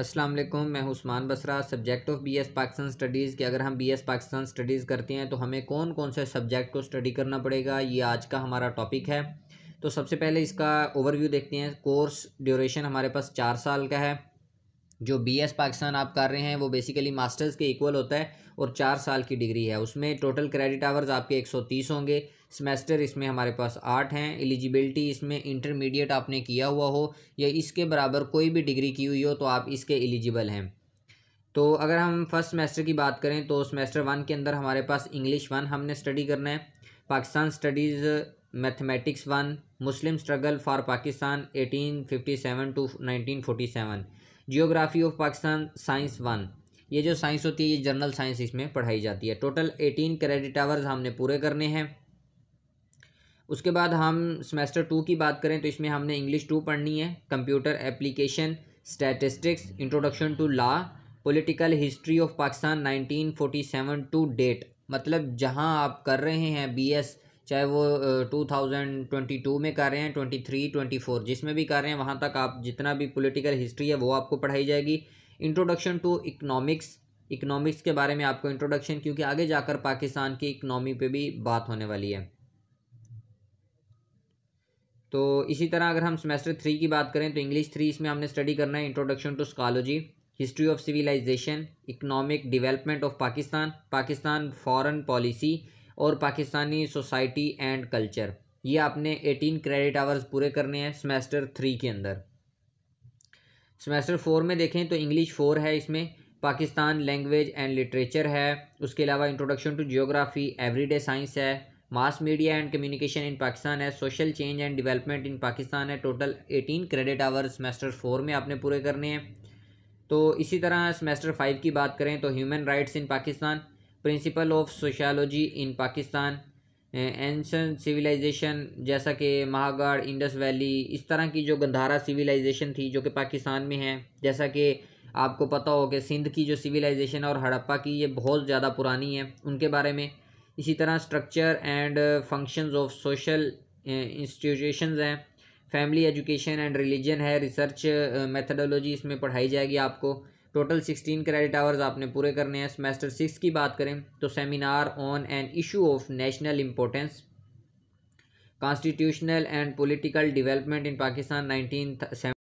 अस्सलाम वालेकुम मैं Usman Basra subject of BS Pakistan studies के अगर हम बीएस पाकिस्तान स्टडीज़ करते हैं तो हमें कौन कौन से सब्जेक्ट को स्टडी करना पड़ेगा ये आज का हमारा टॉपिक है तो सबसे पहले इसका ओवरव्यू देखते हैं कोर्स ड्यूरेशन हमारे पास चार साल का है जो बी एस पाकिस्तान आप कर रहे हैं वो बेसिकली मास्टर्स के इक्वल होता है और चार साल की डिग्री है उसमें टोटल क्रेडिट आवर्स आपके एक सौ तीस होंगे सेमेस्टर इसमें हमारे पास आठ हैं एलिजिबिलिटी इसमें इंटरमीडिएट आपने किया हुआ हो या इसके बराबर कोई भी डिग्री की हुई हो तो आप इसके एलिजिबल हैं तो अगर हम फर्स्ट सेमेस्टर की बात करें तो सेमेस्टर वन के अंदर हमारे पास इंग्लिश वन हमने स्टडी करना है Pakistan studies mathematics one Muslim struggle for Pakistan eighteen fifty seven to nineteen forty seven geography of Pakistan science one ये जो साइंस होती है ये जनरल साइंस इसमें पढ़ाई जाती है टोटल एटीन क्रेडिट आवर्स हमने पूरे करने हैं उसके बाद हम सेमेस्टर टू की बात करें तो इसमें हमने इंग्लिश टू पढ़नी है computer application statistics introduction to law political history of Pakistan 1947 to date मतलब जहां आप कर रहे हैं बीएस चाहे वो टू में कर रहे हैं 23, 24 जिसमें भी कर रहे हैं वहाँ तक आप जितना भी पॉलिटिकल हिस्ट्री है वो आपको पढ़ाई जाएगी इंट्रोडक्शन टू इकनॉमिक्स इकनॉमिक्स के बारे में आपको इंट्रोडक्शन क्योंकि आगे जाकर पाकिस्तान की इकनॉमी पे भी बात होने वाली है तो इसी तरह अगर हम सेमेस्टर थ्री की बात करें तो इंग्लिश थ्री इसमें हमने स्टडी करना है introduction to sociology history of civilization economic development of Pakistan Pakistan foreign policy और पाकिस्तानी सोसाइटी एंड कल्चर ये आपने 18 क्रेडिट आवर्स पूरे करने हैं सेमेस्टर थ्री के अंदर सेमेस्टर फोर में देखें तो इंग्लिश फोर है इसमें पाकिस्तान लैंग्वेज एंड लिटरेचर है उसके अलावा introduction to geography everyday science है mass media and communication in Pakistan है social change and development in Pakistan है total eighteen credit hour semester four में आपने पूरे करने हैं तो इसी तरह सेमेस्टर फाइव की बात करें तो human rights in Pakistan principle of sociology in Pakistan ancient civilization जैसा कि महागढ़ इंडस वैली इस तरह की जो गंधारा सिविलाइजेशन थी जो कि पाकिस्तान में है जैसा कि आपको पता हो कि सिंध की जो सिविलाइजेशन और हड़प्पा की ये बहुत ज़्यादा पुरानी है उनके बारे में इसी तरह structure and functions of social institution हैं फैमिली एजुकेशन एंड रिलीजन है रिसर्च मेथडोलॉजी इसमें पढ़ाई जाएगी आपको टोटल सिक्सटीन क्रेडिट आवर्स आपने पूरे करने हैं सेमेस्टर सिक्स की बात करें तो seminar on an issue of national importance constitutional and political development in Pakistan nineteen